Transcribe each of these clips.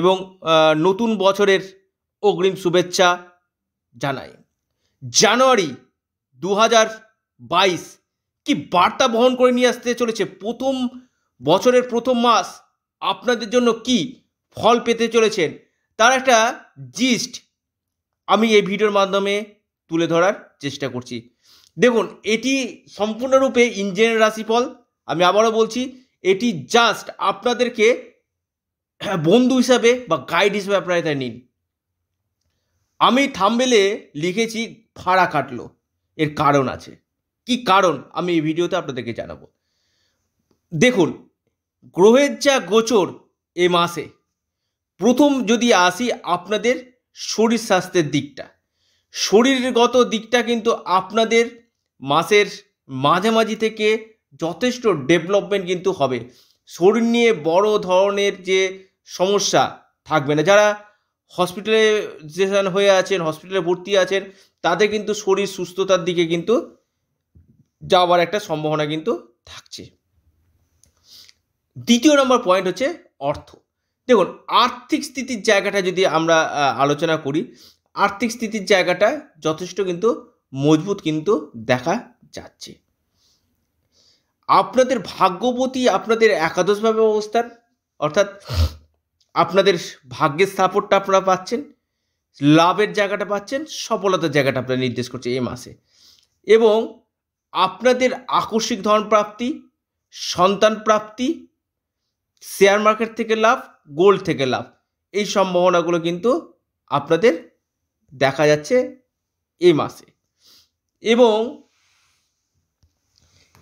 এবং নতুন বছরের অগ্রিম শুভেচ্ছা জানাই জানুয়ারি দু হাজার বাইশ কি বার্তা বহন করে নিয়ে আসতে চলেছে প্রথম বছরের প্রথম মাস আপনাদের জন্য কি ফল পেতে চলেছেন তার একটা জিস্ট আমি এই ভিডিওর মাধ্যমে তুলে ধরার চেষ্টা করছি দেখুন এটি সম্পূর্ণরূপে ইঞ্জিনের রাশিফল আমি আবারও বলছি এটি জাস্ট আপনাদেরকে হ্যাঁ, বন্ধু হিসাবে বা গাইড হিসাবে আপনারা এটা নিন আমি থামবেলে লিখেছি ভাড়া কাটলো এর কারণ আছে কি কারণ আমি এই ভিডিওতে আপনাদেরকে জানাবো দেখুন গ্রহের যা গোচর এ মাসে প্রথম যদি আসি আপনাদের শরীর স্বাস্থ্যের দিকটা শরীরগত দিকটা কিন্তু আপনাদের মাসের মাঝামাঝি থেকে যথেষ্ট ডেভেলপমেন্ট কিন্তু হবে শরীর নিয়ে বড় ধরনের যে সমস্যা থাকবে না যারা হসপিটালাইজেশন হয়ে আছেন হসপিটালে ভর্তি আছেন তাতে কিন্তু শরীর সুস্থতার দিকে কিন্তু যাওয়ার একটা সম্ভাবনা কিন্তু থাকছে দ্বিতীয় নম্বর পয়েন্ট হচ্ছে অর্থ দেখুন আর্থিক স্থিতির জায়গাটা যদি আমরা আলোচনা করি আর্থিক স্থিতির জায়গাটা যথেষ্ট কিন্তু মজবুত কিন্তু দেখা যাচ্ছে আপনাদের ভাগ্যবতী আপনাদের একাদশভাবে অবস্থান অর্থাৎ আপনাদের ভাগ্যের সাপোর্টটা আপনারা পাচ্ছেন লাভের জায়গাটা পাচ্ছেন সফলতার জায়গাটা আপনারা নির্দেশ করছে এই মাসে এবং আপনাদের আকস্মিক ধন প্রাপ্তি সন্তান প্রাপ্তি শেয়ার মার্কেট থেকে লাভ গোল্ড থেকে লাভ এই সম্ভাবনাগুলো কিন্তু আপনাদের দেখা যাচ্ছে এই মাসে এবং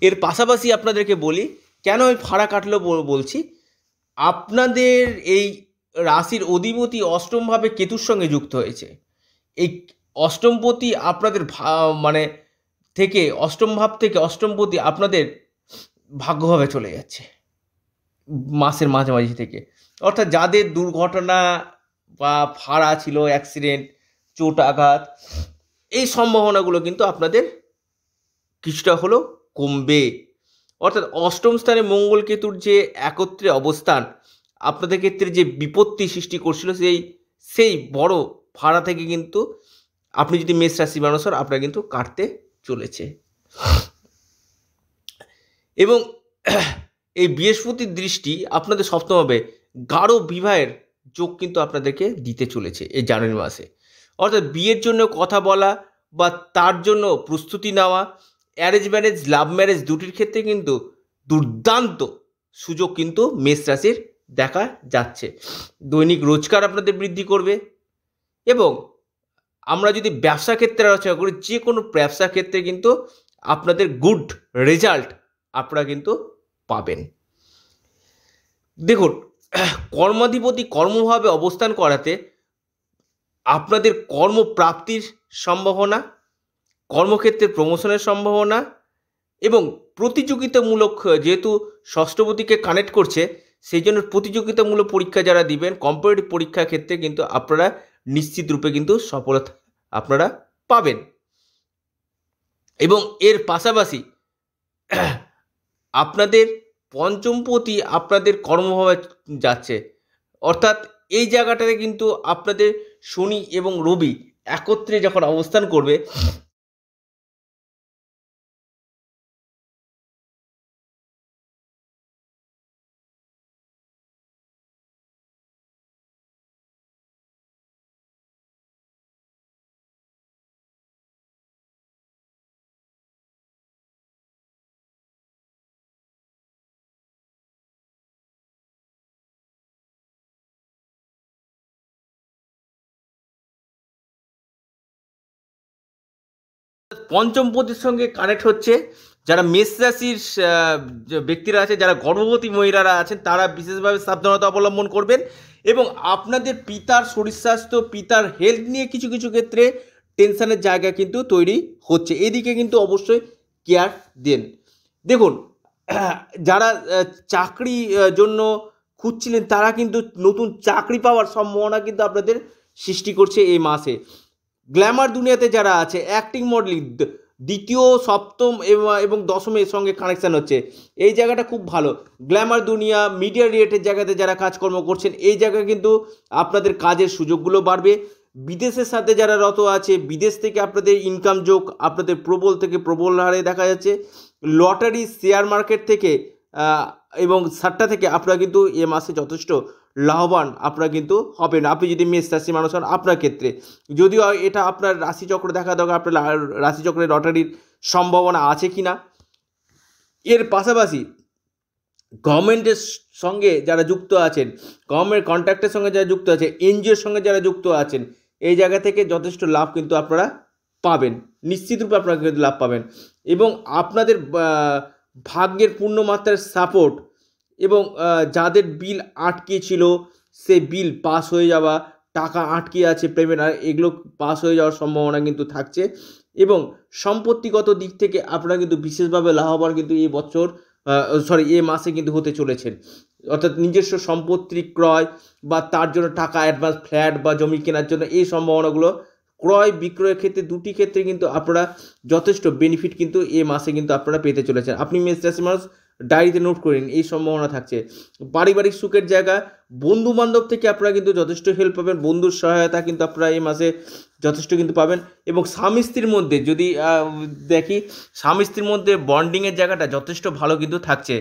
এর পাশাপাশি আপনাদেরকে বলি কেন ওই ফাড়া কাটলো বলছি আপনাদের এই রাশির অধিপতি অষ্টমভাবে কেতুর সঙ্গে যুক্ত হয়েছে এই অষ্টমপতি আপনাদের মানে থেকে অষ্টম ভাব থেকে অষ্টমপতি আপনাদের ভাগ্যভাবে চলে যাচ্ছে মাসের মাঝামাঝি থেকে অর্থাৎ যাদের দুর্ঘটনা বা ফাড়া ছিল অ্যাক্সিডেন্ট চোট আঘাত এই সম্ভাবনাগুলো কিন্তু আপনাদের কিছুটা হলো কমবে অর্থাৎ অষ্টম স্থানে মঙ্গল কেতুর যে একত্রে অবস্থান আপনাদের ক্ষেত্রে যে বিপত্তি সৃষ্টি করছিল সেই সেই বড় ভাড়া থেকে কিন্তু আপনি যদি মেষ রাশি হন আপনার কিন্তু কাটতে চলেছে এবং এই বৃহস্পতির দৃষ্টি আপনাদের হবে গাঢ় বিবাহের যোগ কিন্তু আপনাদেরকে দিতে চলেছে এই জানুয়ারি মাসে অর্থাৎ বিয়ের জন্য কথা বলা বা তার জন্য প্রস্তুতি নেওয়া অ্যারেঞ্জ ম্যারেজ লাভ ম্যারেজ দুটির ক্ষেত্রে কিন্তু দুর্দান্ত সুযোগ কিন্তু মেষ রাশির দেখা যাচ্ছে দৈনিক রোজগার আপনাদের বৃদ্ধি করবে এবং আমরা যদি ব্যবসা ক্ষেত্রে আলোচনা করি যে কোনো ব্যবসা ক্ষেত্রে কিন্তু আপনাদের গুড রেজাল্ট আপনারা কিন্তু পাবেন দেখুন কর্মাধিপতি কর্মভাবে অবস্থান করাতে আপনাদের কর্মপ্রাপ্তির সম্ভাবনা কর্মক্ষেত্রে প্রমোশনের সম্ভাবনা এবং প্রতিযোগিতামূলক যেহেতু ষষ্ঠপতিকে কানেক্ট করছে সেই জন্য প্রতিযোগিতামূলক পরীক্ষা যারা দিবেন কম্পিটিভ পরীক্ষার ক্ষেত্রে কিন্তু আপনারা নিশ্চিত রূপে কিন্তু সফলতা আপনারা পাবেন এবং এর পাশাপাশি আপনাদের পঞ্চমপতি আপনাদের কর্মভাবে যাচ্ছে অর্থাৎ এই জায়গাটাতে কিন্তু আপনাদের শনি এবং রবি একত্রে যখন অবস্থান করবে পঞ্চম পদের সঙ্গে কানেক্ট হচ্ছে যারা মেষ রাশির ব্যক্তিরা আছে যারা গর্ভবতী মহিলারা আছেন তারা বিশেষভাবে সাবধানতা অবলম্বন করবেন এবং আপনাদের পিতার শরীর স্বাস্থ্য পিতার হেলথ নিয়ে কিছু কিছু ক্ষেত্রে টেনশনের জায়গা কিন্তু তৈরি হচ্ছে এদিকে কিন্তু অবশ্যই কেয়ার দেন দেখুন যারা চাকরি জন্য খুঁজছিলেন তারা কিন্তু নতুন চাকরি পাওয়ার সম্ভাবনা কিন্তু আপনাদের সৃষ্টি করছে এই মাসে গ্ল্যামার দুনিয়াতে যারা আছে অ্যাক্টিং মডেলিং দ্বিতীয় সপ্তম এবং দশমের সঙ্গে কানেকশান হচ্ছে এই জায়গাটা খুব ভালো গ্ল্যামার দুনিয়া মিডিয়া রিলেটেড জায়গাতে যারা কাজকর্ম করছেন এই জায়গায় কিন্তু আপনাদের কাজের সুযোগগুলো বাড়বে বিদেশের সাথে যারা রত আছে বিদেশ থেকে আপনাদের ইনকাম যোগ আপনাদের প্রবল থেকে প্রবল হারে দেখা যাচ্ছে লটারি শেয়ার মার্কেট থেকে এবং সারটা থেকে আপনারা কিন্তু এ মাসে যথেষ্ট লাভবান আপনারা কিন্তু হবেন আপনি যদি মেষ রাশি মানুষ হন আপনার ক্ষেত্রে যদিও এটা আপনার রাশিচক্র দেখা দরকার আপনার রাশিচক্রের লটারির সম্ভাবনা আছে কি না এর পাশাপাশি গভর্নমেন্টের সঙ্গে যারা যুক্ত আছেন গভর্নমেন্ট কন্ট্রাক্টের সঙ্গে যারা যুক্ত আছে এনজিওর সঙ্গে যারা যুক্ত আছেন এই জায়গা থেকে যথেষ্ট লাভ কিন্তু আপনারা পাবেন নিশ্চিতরূপে আপনারা কিন্তু লাভ পাবেন এবং আপনাদের ভাগ্যের পূর্ণ মাত্রার সাপোর্ট এবং যাদের বিল আটকে ছিল সে বিল পাস হয়ে যাওয়া টাকা আটকে আছে পেমেন্ট আর এগুলো পাস হয়ে যাওয়ার সম্ভাবনা কিন্তু থাকছে এবং সম্পত্তিগত দিক থেকে আপনারা কিন্তু বিশেষভাবে লাভবান কিন্তু এই বছর সরি এ মাসে কিন্তু হতে চলেছেন অর্থাৎ নিজস্ব সম্পত্তি ক্রয় বা তার জন্য টাকা অ্যাডভান্স ফ্ল্যাট বা জমি কেনার জন্য এই সম্ভাবনাগুলো ক্রয় বিক্রয়ের ক্ষেত্রে দুটি ক্ষেত্রে কিন্তু আপনারা যথেষ্ট বেনিফিট কিন্তু এ মাসে কিন্তু আপনারা পেতে চলেছেন আপনি মেষ রাশি মানুষ ডায়েরিতে নোট করে নিন এই সম্ভাবনা থাকছে পারিবারিক সুখের জায়গা বন্ধু বান্ধব থেকে আপনারা কিন্তু যথেষ্ট হেল্প পাবেন বন্ধুর সহায়তা কিন্তু আপনারা এই মাসে যথেষ্ট কিন্তু পাবেন এবং স্বামী স্ত্রীর মধ্যে যদি দেখি স্বামী স্ত্রীর মধ্যে বন্ডিংয়ের জায়গাটা যথেষ্ট ভালো কিন্তু থাকছে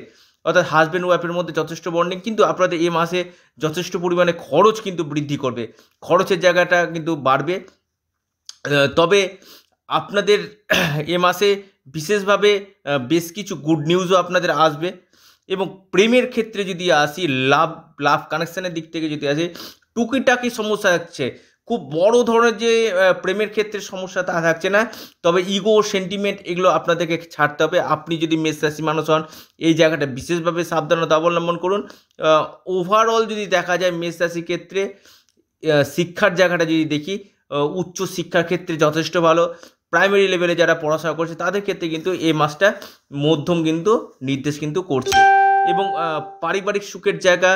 অর্থাৎ হাজব্যান্ড ওয়াইফের মধ্যে যথেষ্ট বন্ডিং কিন্তু আপনাদের এই মাসে যথেষ্ট পরিমাণে খরচ কিন্তু বৃদ্ধি করবে খরচের জায়গাটা কিন্তু বাড়বে তবে আপনাদের এ মাসে বিশেষভাবে বেশ কিছু গুড নিউজও আপনাদের আসবে এবং প্রেমের ক্ষেত্রে যদি আসি লাভ লাভ কানেকশানের দিক থেকে যদি আসি টুকিটাকি সমস্যা থাকছে খুব বড় ধরনের যে প্রেমের ক্ষেত্রে সমস্যা তা থাকছে না তবে ইগো সেন্টিমেন্ট এগুলো আপনাদেরকে ছাড়তে হবে আপনি যদি মেষ রাশি মানুষ হন এই জায়গাটা বিশেষভাবে সাবধানতা অবলম্বন করুন ওভারঅল যদি দেখা যায় মেষ রাশির ক্ষেত্রে শিক্ষার জায়গাটা যদি দেখি উচ্চ শিক্ষার ক্ষেত্রে যথেষ্ট ভালো প্রাইমারি লেভেলে যারা পড়াশোনা করছে তাদের ক্ষেত্রে কিন্তু এই মাসটা মধ্যম কিন্তু নির্দেশ কিন্তু করছে এবং পারিবারিক সুখের জায়গা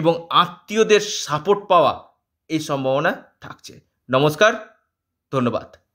এবং আত্মীয়দের সাপোর্ট পাওয়া এই সম্ভাবনা থাকছে নমস্কার ধন্যবাদ